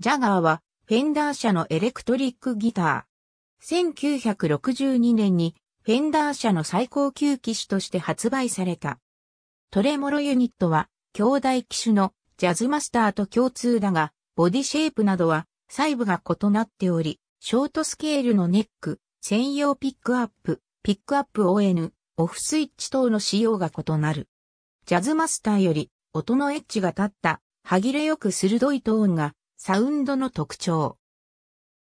ジャガーは、フェンダー社のエレクトリックギター。1962年に、フェンダー社の最高級機種として発売された。トレモロユニットは、兄弟機種のジャズマスターと共通だが、ボディシェイプなどは細部が異なっており、ショートスケールのネック、専用ピックアップ、ピックアップ ON、オフスイッチ等の仕様が異なる。ジャズマスターより音のエッジが立った、歯切れよく鋭いトーンがサウンドの特徴。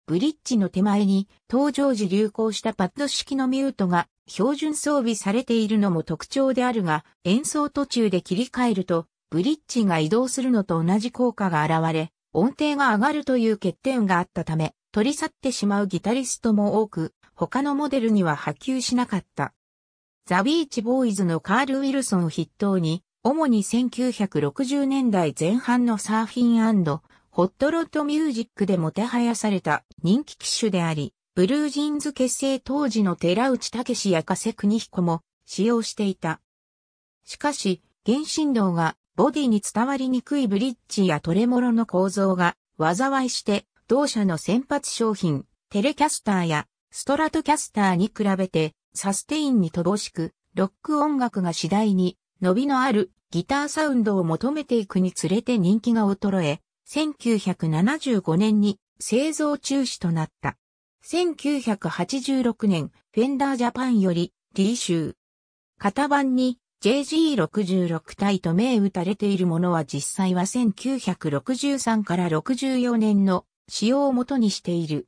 ブリッジの手前に登場時流行したパッド式のミュートが標準装備されているのも特徴であるが、演奏途中で切り替えると、ブリッジが移動するのと同じ効果が現れ、音程が上がるという欠点があったため、取り去ってしまうギタリストも多く、他のモデルには波及しなかった。ザ・ビーチ・ボーイズのカール・ウィルソンを筆頭に、主に1960年代前半のサーフィンホットロッドミュージックでもてはやされた人気機種であり、ブルージーンズ結成当時の寺内武や加瀬国彦も使用していた。しかし、原振動がボディに伝わりにくいブリッジやトレモロの構造が災いして同社の先発商品、テレキャスターやストラトキャスターに比べてサステインに乏しく、ロック音楽が次第に伸びのあるギターサウンドを求めていくにつれて人気が衰え、1975年に製造中止となった。1986年、フェンダージャパンより、D 州。型番に JG66 体と銘打たれているものは実際は1963から64年の使用をもとにしている。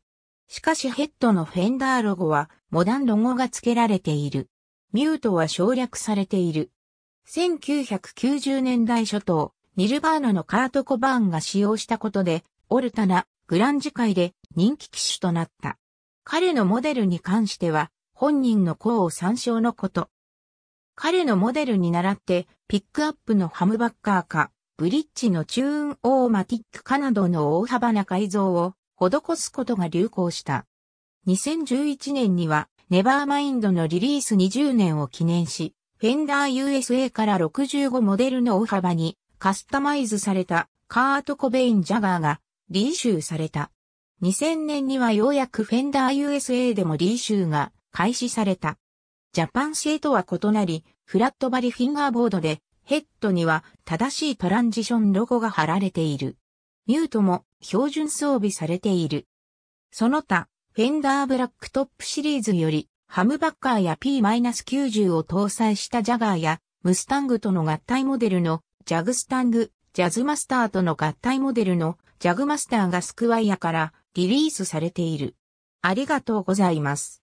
しかしヘッドのフェンダーロゴはモダンロゴが付けられている。ミュートは省略されている。1990年代初頭、ニルバーナのカート・コバーンが使用したことで、オルタナ、グランジ界で人気機種となった。彼のモデルに関しては、本人の功を参照のこと。彼のモデルに倣って、ピックアップのハムバッカーか、ブリッジのチューンオーマティックかなどの大幅な改造を施すことが流行した。2011年には、ネバーマインドのリリース20年を記念し、フェンダー USA から65モデルの大幅にカスタマイズされたカート・コベイン・ジャガーがリーシューされた。2000年にはようやくフェンダー USA でもリーシューが開始された。ジャパン製とは異なり、フラットバリフィンガーボードで、ヘッドには正しいトランジションロゴが貼られている。ミュートも標準装備されている。その他、フェンダーブラックトップシリーズより、ハムバッカーや P-90 を搭載したジャガーや、ムスタングとの合体モデルのジャグスタング、ジャズマスターとの合体モデルのジャグマスターがスクワイアからリリースされている。ありがとうございます。